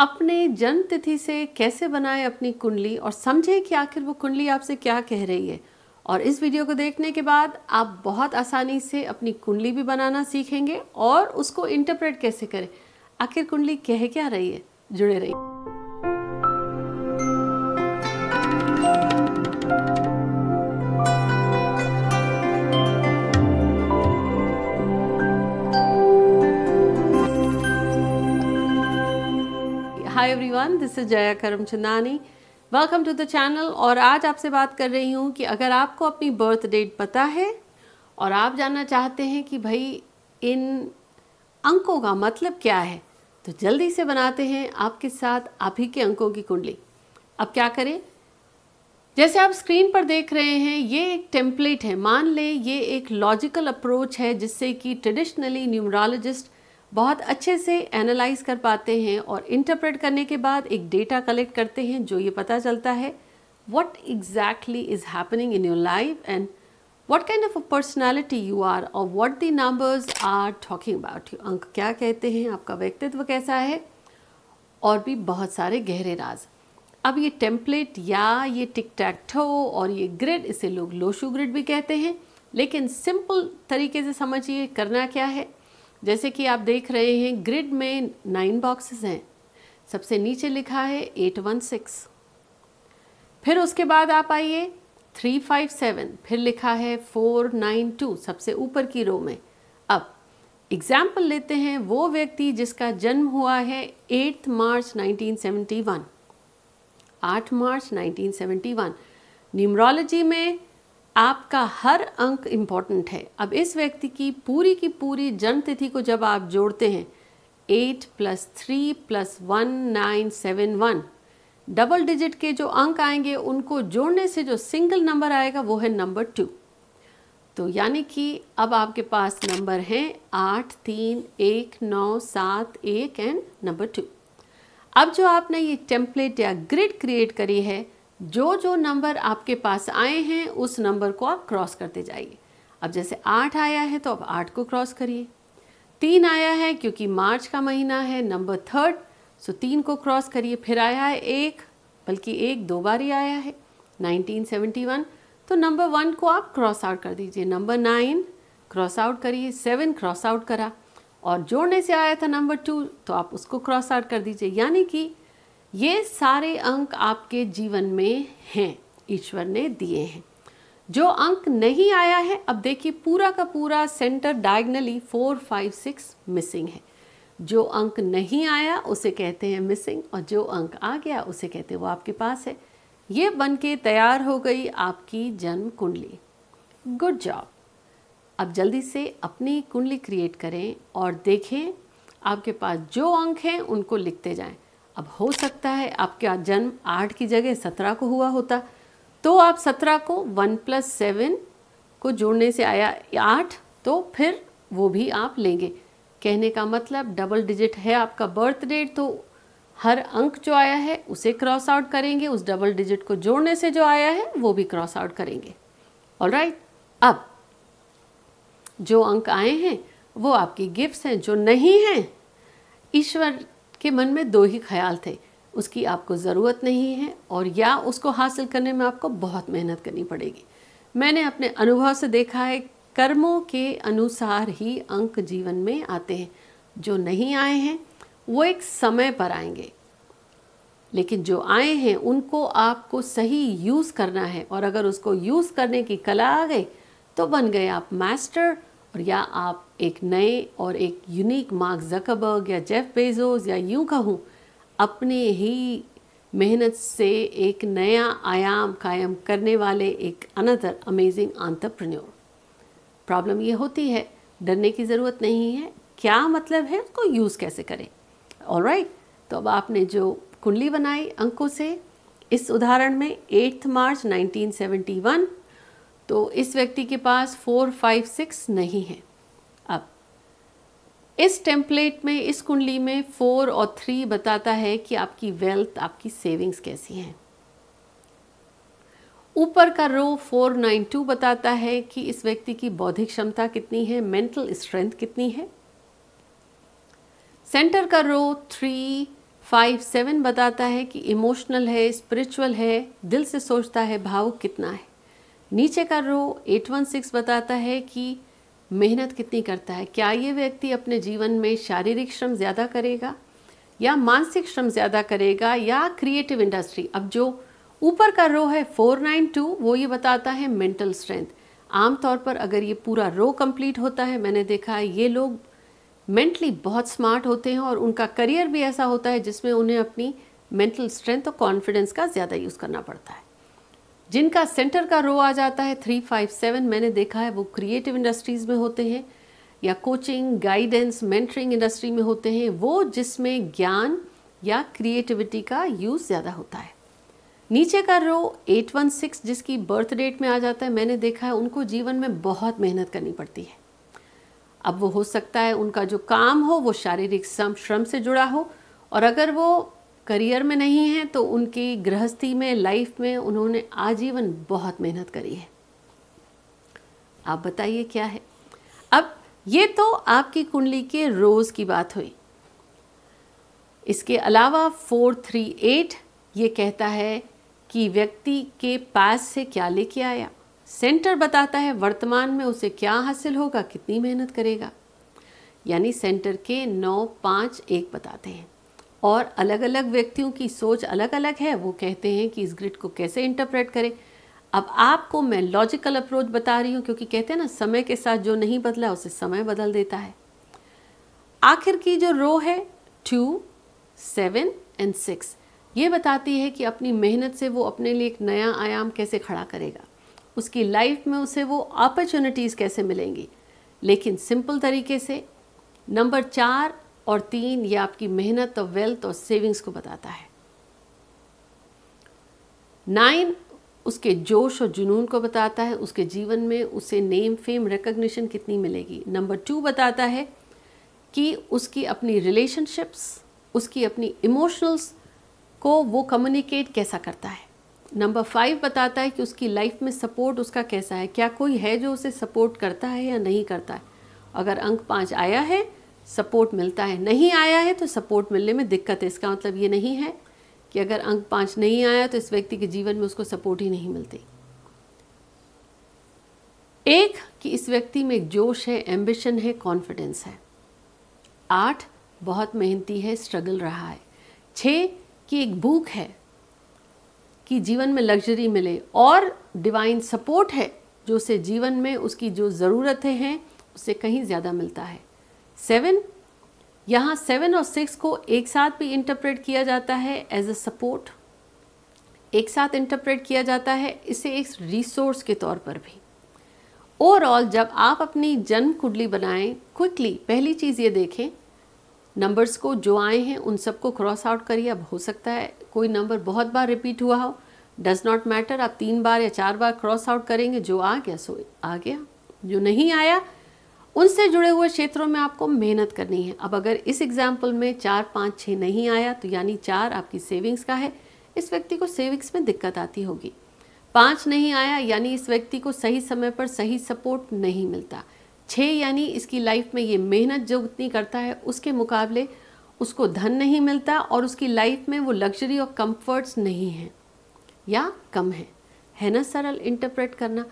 अपने जन्म तिथि से कैसे बनाएं अपनी कुंडली और समझें कि आखिर वो कुंडली आपसे क्या कह रही है और इस वीडियो को देखने के बाद आप बहुत आसानी से अपनी कुंडली भी बनाना सीखेंगे और उसको इंटरप्रेट कैसे करें आखिर कुंडली कह क्या रही है जुड़े रहिए everyone this is Jaya Karamchandani welcome to the channel और आज आपसे बात कर रही हूँ कि अगर आपको अपनी बर्थ डेट पता है और आप जानना चाहते हैं कि भाई इन अंकों का मतलब क्या है तो जल्दी से बनाते हैं आपके साथ आप ही के अंकों की कुंडली अब क्या करें जैसे आप स्क्रीन पर देख रहे हैं ये एक टेम्पलेट है मान लें ये एक लॉजिकल अप्रोच है जिससे कि ट्रेडिशनली न्यूमरोलॉजिस्ट बहुत अच्छे से एनालाइज कर पाते हैं और इंटरप्रेट करने के बाद एक डेटा कलेक्ट करते हैं जो ये पता चलता है what exactly is happening in your life and what kind of a personality you are और what the numbers are talking about you अंक क्या कहते हैं आपका व्यक्तित्व कैसा है और भी बहुत सारे गहरे राज अब ये टेम्पलेट या ये टिक टैक्टो और ये ग्रिड इसे लोग लोशू ग्रिड भी कहते हैं लेकिन सिंपल तरीके से समझिए करना क्या है जैसे कि आप देख रहे हैं ग्रिड में नाइन बॉक्सेस हैं सबसे नीचे लिखा है एट वन सिक्स फिर उसके बाद आप आइए थ्री फाइव सेवन फिर लिखा है फोर नाइन टू सबसे ऊपर की रो में अब एग्जाम्पल लेते हैं वो व्यक्ति जिसका जन्म हुआ है एट्थ मार्च नाइनटीन वन आठ मार्च नाइनटीन वन न्यूमरोलॉजी में आपका हर अंक इम्पॉर्टेंट है अब इस व्यक्ति की पूरी की पूरी जन्म तिथि को जब आप जोड़ते हैं eight plus three plus one nine seven one double digit के जो अंक आएंगे उनको जोड़ने से जो सिंगल नंबर आएगा वो है नंबर टू तो यानी कि अब आपके पास नंबर हैं आठ तीन एक नौ सात एक एंड नंबर टू अब जो आपने ये टेम्पलेट या ग्रिड क्रिएट करी है जो जो नंबर आपके पास आए हैं उस नंबर को आप क्रॉस करते जाइए अब जैसे आठ आया है तो अब आठ को क्रॉस करिए तीन आया है क्योंकि मार्च का महीना है नंबर थर्ड सो तीन को क्रॉस करिए फिर आया है एक बल्कि एक दो बार ही आया है 1971 तो नंबर वन को आप क्रॉस आउट कर दीजिए नंबर नाइन क्रॉस आउट करिए सेवन क्रॉस आउट करा और जोड़ने से आया था नंबर टू तो आप उसको क्रॉस आउट कर दीजिए यानी कि ये सारे अंक आपके जीवन में हैं ईश्वर ने दिए हैं जो अंक नहीं आया है अब देखिए पूरा का पूरा centre diagonally four five six missing है जो अंक नहीं आया उसे कहते हैं मिसिंग और जो अंक आ गया उसे कहते हैं वो आपके पास है ये बन के तैयार हो गई आपकी जन्म कुंडली गुड जॉब अब जल्दी से अपनी कुंडली क्रिएट करें और देखें आपके पास जो अंक हैं उनको लिखते जाएं अब हो सकता है आपका जन्म आठ की जगह सत्रह को हुआ होता तो आप सत्रह को वन प्लस सेवन को जोड़ने से आया आठ तो फिर वो भी आप लेंगे कहने का मतलब डबल डिजिट है आपका बर्थ डेट तो हर अंक जो आया है उसे क्रॉस आउट करेंगे उस डबल डिजिट को जोड़ने से जो आया है वो भी क्रॉस आउट करेंगे ऑल राइट right? अब जो अंक आए हैं वो आपकी गिफ्ट्स हैं जो नहीं हैं ईश्वर कि मन में दो ही ख्याल थे उसकी आपको ज़रूरत नहीं है और या उसको हासिल करने में आपको बहुत मेहनत करनी पड़ेगी मैंने अपने अनुभव से देखा है कर्मों के अनुसार ही अंक जीवन में आते हैं जो नहीं आए हैं वो एक समय पर आएंगे लेकिन जो आए हैं उनको आपको सही यूज़ करना है और अगर उसको यूज़ करने की कला आ गई तो बन गए आप मास्टर और या आप एक नए और एक यूनिक मार्क जकबर्ग या जेफ बेजोस या यूं कहूँ अपने ही मेहनत से एक नया आयाम कायम करने वाले एक अनदर अमेजिंग आंतरप्रन्योर प्रॉब्लम ये होती है डरने की ज़रूरत नहीं है क्या मतलब है उसको यूज़ कैसे करें और right, तो अब आपने जो कुंडली बनाई अंकों से इस उदाहरण में 8 मार्च 1971 तो इस व्यक्ति के पास फोर फाइव सिक्स नहीं है अब इस टेम्पलेट में इस कुंडली में फोर और थ्री बताता है कि आपकी वेल्थ आपकी सेविंग्स कैसी हैं ऊपर का रो 492 बताता है कि इस व्यक्ति की बौद्धिक क्षमता कितनी है मेंटल स्ट्रेंथ कितनी है सेंटर का रो 357 बताता है कि इमोशनल है स्पिरिचुअल है दिल से सोचता है भाव कितना है नीचे का रो 816 बताता है कि मेहनत कितनी करता है क्या ये व्यक्ति अपने जीवन में शारीरिक श्रम ज़्यादा करेगा या मानसिक श्रम ज़्यादा करेगा या क्रिएटिव इंडस्ट्री अब जो ऊपर का रो है 492 वो ये बताता है मेंटल स्ट्रेंथ आमतौर पर अगर ये पूरा रो कंप्लीट होता है मैंने देखा है ये लोग मेंटली बहुत स्मार्ट होते हैं और उनका करियर भी ऐसा होता है जिसमें उन्हें अपनी मेंटल स्ट्रेंथ और कॉन्फिडेंस का ज़्यादा यूज़ करना पड़ता है जिनका सेंटर का रो आ जाता है थ्री फाइव सेवन मैंने देखा है वो क्रिएटिव इंडस्ट्रीज़ में होते हैं या कोचिंग गाइडेंस मेंटरिंग इंडस्ट्री में होते हैं वो जिसमें ज्ञान या क्रिएटिविटी का यूज़ ज़्यादा होता है नीचे का रो 816 जिसकी बर्थ डेट में आ जाता है मैंने देखा है उनको जीवन में बहुत मेहनत करनी पड़ती है अब वो हो सकता है उनका जो काम हो वो शारीरिक श्रम से जुड़ा हो और अगर वो करियर में नहीं है तो उनकी गृहस्थी में लाइफ में उन्होंने आजीवन बहुत मेहनत करी है आप बताइए क्या है अब ये तो आपकी कुंडली के रोज़ की बात हुई इसके अलावा फोर थ्री एट ये कहता है कि व्यक्ति के पास से क्या लेके आया सेंटर बताता है वर्तमान में उसे क्या हासिल होगा कितनी मेहनत करेगा यानी सेंटर के नौ पाँच एक बताते हैं और अलग अलग व्यक्तियों की सोच अलग अलग है वो कहते हैं कि इस ग्रिड को कैसे इंटरप्रेट करें अब आपको मैं लॉजिकल अप्रोच बता रही हूँ क्योंकि कहते हैं ना समय के साथ जो नहीं बदला उसे समय बदल देता है आखिर की जो रो है टू सेवन एंड सिक्स ये बताती है कि अपनी मेहनत से वो अपने लिए एक नया आयाम कैसे खड़ा करेगा उसकी लाइफ में उसे वो अपॉर्चुनिटीज़ कैसे मिलेंगी लेकिन सिंपल तरीके से नंबर चार और तीन ये आपकी मेहनत और वेल्थ और सेविंग्स को बताता है नाइन उसके जोश और जुनून को बताता है उसके जीवन में उसे नेम फेम रिकग्निशन कितनी मिलेगी नंबर टू बताता है कि उसकी अपनी रिलेशनशिप्स उसकी अपनी इमोशनल्स को वो कम्युनिकेट कैसा करता है नंबर फाइव बताता है कि उसकी लाइफ में सपोर्ट उसका कैसा है क्या कोई है जो उसे सपोर्ट करता है या नहीं करता है अगर अंक पाँच आया है सपोर्ट मिलता है नहीं आया है तो सपोर्ट मिलने में दिक्कत है इसका मतलब ये नहीं है कि अगर अंक पाँच नहीं आया तो इस व्यक्ति के जीवन में उसको सपोर्ट ही नहीं मिलती एक कि इस व्यक्ति में जोश है एम्बिशन है कॉन्फिडेंस है आठ बहुत मेहनती है स्ट्रगल रहा है छः कि एक भूख है कि जीवन में लग्जरी मिले और डिवाइन सपोर्ट है जो उसे जीवन में उसकी जो ज़रूरतें हैं उससे कहीं ज़्यादा मिलता है सेवन यहाँ सेवन और सिक्स को एक साथ भी इंटरप्रेट किया जाता है एज अ सपोर्ट एक साथ इंटरप्रेट किया जाता है इसे एक रिसोर्स के तौर पर भी ओवरऑल जब आप अपनी जन्म कुंडली बनाएं क्विकली पहली चीज़ ये देखें नंबर्स को जो आए हैं उन सबको क्रॉस आउट करिए अब हो सकता है कोई नंबर बहुत बार रिपीट हुआ हो डज नॉट मैटर आप तीन बार या चार बार क्रॉस आउट करेंगे जो आ गया सो आ गया जो नहीं आया उनसे जुड़े हुए क्षेत्रों में आपको मेहनत करनी है अब अगर इस एग्जाम्पल में चार पाँच छः नहीं आया तो यानी चार आपकी सेविंग्स का है इस व्यक्ति को सेविंग्स में दिक्कत आती होगी पाँच नहीं आया यानी इस व्यक्ति को सही समय पर सही सपोर्ट नहीं मिलता छः यानी इसकी लाइफ में ये मेहनत जो उतनी करता है उसके मुकाबले उसको धन नहीं मिलता और उसकी लाइफ में वो लग्जरी और कंफर्ट्स नहीं हैं या कम है है ना सरल इंटरप्रेट करना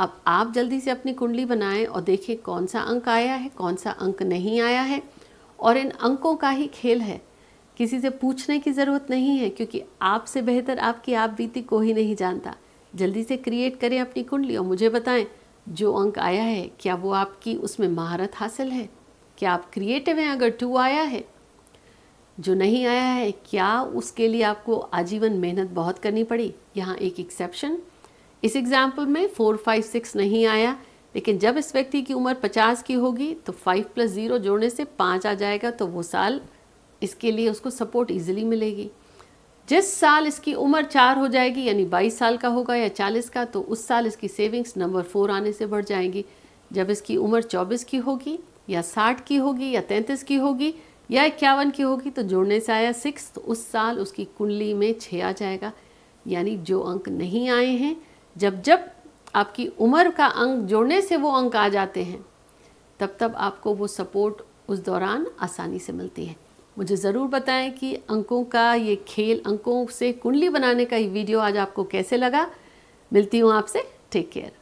अब आप जल्दी से अपनी कुंडली बनाएं और देखें कौन सा अंक आया है कौन सा अंक नहीं आया है और इन अंकों का ही खेल है किसी से पूछने की ज़रूरत नहीं है क्योंकि आपसे बेहतर आपकी आप बीती को ही नहीं जानता जल्दी से क्रिएट करें अपनी कुंडली और मुझे बताएं जो अंक आया है क्या वो आपकी उसमें महारत हासिल है क्या आप क्रिएटिव हैं अगर टू आया है जो नहीं आया है क्या उसके लिए आपको आजीवन मेहनत बहुत करनी पड़ी यहाँ एक एक्सेप्शन इस एग्जाम्पल में फोर फाइव सिक्स नहीं आया लेकिन जब इस व्यक्ति की उम्र पचास की होगी तो फाइव प्लस ज़ीरो जोड़ने से पाँच आ जाएगा तो वो साल इसके लिए उसको सपोर्ट ईजिली मिलेगी जिस साल इसकी उम्र चार हो जाएगी यानी बाईस साल का होगा या चालीस का तो उस साल इसकी सेविंग्स नंबर फोर आने से बढ़ जाएंगी जब इसकी उम्र चौबीस की होगी या साठ की होगी या तैंतीस की होगी या इक्यावन की होगी तो जोड़ने से आया सिक्स तो उस साल उसकी कुंडली में छः आ जाएगा यानी जो अंक नहीं आए हैं जब जब आपकी उम्र का अंक जोड़ने से वो अंक आ जाते हैं तब तब आपको वो सपोर्ट उस दौरान आसानी से मिलती है मुझे ज़रूर बताएं कि अंकों का ये खेल अंकों से कुंडली बनाने का ये वीडियो आज आपको कैसे लगा मिलती हूँ आपसे टेक केयर